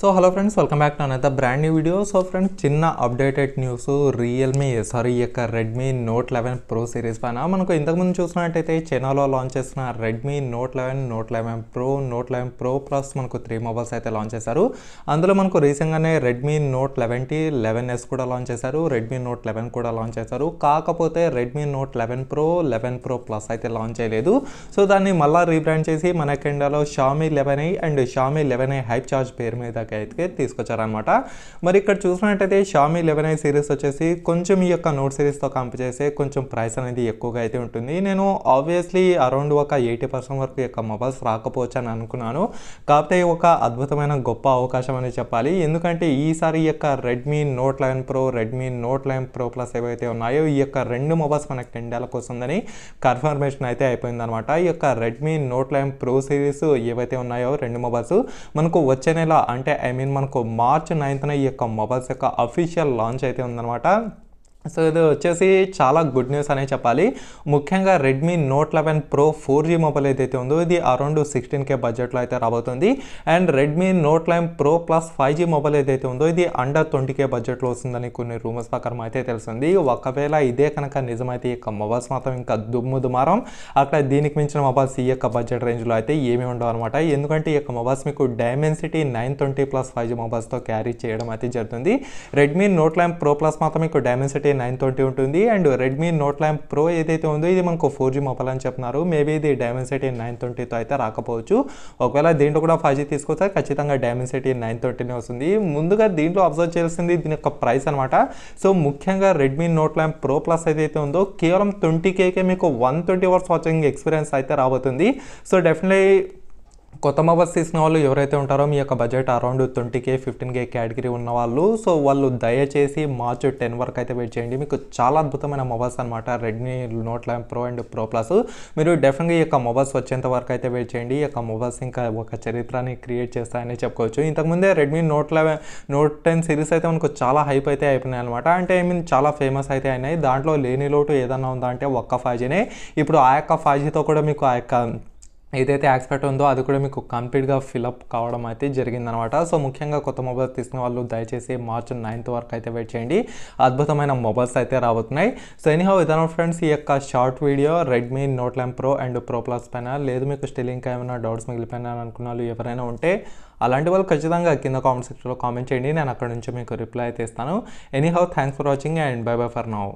so hello friends welcome back నానైతే brand new video so friends చిన్న updated news Realme sorry ఈ యొక్క Redmi note eleven pro series పైన మనకు ఇంతకుముందు చూసినట్టయితే చైనాలో లాంచ్ చేసిన Redmi note eleven note eleven pro note eleven pro plus మనకు త్రీ మొబైల్స్ అయితే లాంచ్ చేశారు అందులో మనకు రీసెంట్గానే Redmi note eleven T eleven S కూడా లాంచ్ చేశారు రెడ్మీ నోట్ లెవెన్ కూడా లాంచ్ చేశారు కాకపోతే Redmi note eleven pro eleven pro plus అయితే లాంచ్ చేయలేదు సో దాన్ని మళ్ళీ రీబ్రాండ్ చేసి మనకి ఇండియాలో Xiaomi eleven I and Xiaomi eleven I hyper charge పేరు మీద అయితే తీసుకొచ్చారనమాట మరి ఇక్కడ చూసినట్టయితే షామీ లెవెన్ ఐ సిరీస్ వచ్చేసి కొంచెం ఈ యొక్క నోట్ సిరీస్తో కంపేర్ చేస్తే కొంచెం ప్రైస్ అనేది ఎక్కువగా అయితే ఉంటుంది నేను ఆబ్వియస్లీ అరౌండ్ ఒక ఎయిటీ పర్సెంట్ వరకు యొక్క మొబైల్స్ రాకపోవచ్చు అని అనుకున్నాను కాకపోతే ఒక అద్భుతమైన గొప్ప అవకాశం అని చెప్పాలి ఎందుకంటే ఈసారి ఈ యొక్క Redmi note eleven pro Redmi note eleven pro plus ఏవైతే ఉన్నాయో ఈ యొక్క రెండు మొబైల్స్ మనకు టెండాలకు వస్తుందని కన్ఫర్మేషన్ అయితే అయిపోయిందనమాట ఈ యొక్క Redmi note eleven pro series ఏవైతే ఉన్నాయో రెండు మొబైల్స్ మనకు వచ్చే నెల అంటే ఐ మీన్ మనకు మార్చ్ నైన్త్న ఈ యొక్క మొబైల్స్ యొక్క అఫీషియల్ లాంచ్ అయితే ఉందన్నమాట సో ఇది వచ్చేసి చాలా గుడ్ న్యూస్ అనే చెప్పాలి ముఖ్యంగా Redmi note eleven pro four G mobile ఏదైతే ఉందో ఇది అరౌండ్ సిక్స్టీన్ కే బడ్జెట్లో అయితే రాబోతుంది and Redmi note eleven pro plus five G mobile ఏదైతే ఉందో ఇది అండర్ ట్వంటీ కే బడ్జెట్లో వస్తుందని కొన్ని రూమర్స్ ప్రకారం అయితే తెలిసింది ఒకవేళ ఇదే కనుక నిజమైతే ఈ మొబైల్స్ మాత్రం ఇంకా దుమ్ము దుమారం అక్కడ దీనికి మించిన మొబైల్స్ ఈ యొక్క బడ్జెట్ రేంజ్లో అయితే ఏమీ ఉండవు అనమాట ఎందుకంటే ఈ యొక్క మొబైల్స్ మీకు Dimensity nine twenty plus five G మొబైల్స్తో క్యారీ చేయడం అయితే జరుగుతుంది Redmi note eleven pro plus మాత్రం మీకు డైమెన్సిటీ నైన్ ట్వంటీ ఉంటుంది and Redmi note eleven pro ఏదైతే ఉందో ఇది మనకు ఫోర్ జీ మొబైల్ అని చెప్తున్నారు మేబీ ఇది డైమెన్సిటీ నైన్ ట్వంటీతో అయితే రాకపోవచ్చు ఒకవేళ దీంట్లో కూడా ఫైవ్ జీ తీసుకొస్తే ఖచ్చితంగా డైమెన్సిటీ నైన్ ట్వంటీనే వస్తుంది ముందుగా దీంట్లో అబ్జర్వ్ చేయాల్సింది దీని యొక్క ప్రైస్ అనమాట సో ముఖ్యంగా Redmi note eleven pro plus ఏదైతే ఉందో కేవలం ట్వంటీ కేకే మీకు one twenty hours watching experience అయితే రాబోతుంది సో డెఫినెట్లీ కొత్త మొబైల్స్ తీసిన వాళ్ళు ఎవరైతే ఉంటారో మీ యొక్క budget around twenty K fifteen K category ఉన్న వాళ్ళు సో వాళ్ళు దయచేసి మార్చ్ టెన్ వరకు అయితే వెయిట్ చేయండి మీకు చాలా అద్భుతమైన మొబైల్స్ అనమాట Redmi note eleven pro and pro plus మీరు డెఫినెట్గా ఈ యొక్క మొబైల్స్ వచ్చేంత వరకు అయితే వెయిట్ చేయండి ఈ యొక్క మొబైల్స్ ఇంకా ఒక చరిత్రని క్రియేట్ చేస్తాయని చెప్పుకోవచ్చు ఇంతకుముందే Redmi note eleven note ten series అయితే మనకు చాలా హైప్ అయితే అయిపోయినాయి అనమాట అంటే ఐ మీన్ చాలా ఫేమస్ అయితే అయినాయి దాంట్లో లేని లోటు ఏదన్నా ఉందా అంటే ఒక్క ఫైవ్ జీనే ఇప్పుడు ఆ యొక్క ఫైవ్ జీతో కూడా మీకు ఆ యొక్క ఏదైతే యాక్స్పెక్ట్ ఉందో అది కూడా మీకు కంప్లీట్గా ఫిలప్ కావడం అయితే జరిగిందనమాట సో ముఖ్యంగా కొత్త మొబైల్స్ తీసుకున్న వాళ్ళు దయచేసి మార్చి నైన్త్ వరకు అయితే వెయిట్ చేయండి అద్భుతమైన మొబైల్స్ అయితే రాబోతున్నాయి సో ఎనీహౌ ఇదన ఫ్రెండ్స్ ఈ యొక్క short video Redmi note eleven pro and pro plus పైన లేదు మీకు స్టిల్ ఇంకా ఏమైనా డౌట్స్ మిగిలిపోయినా అనుకున్న వాళ్ళు ఎవరైనా ఉంటే అలాంటి వాళ్ళు ఖచ్చితంగా కింద కామెంట్ సెక్షన్లో కామెంట్ చేయండి నేను అక్కడ నుంచి మీకు రిప్లై అయితే ఇస్తాను anyhow thanks for watching and bye bye for now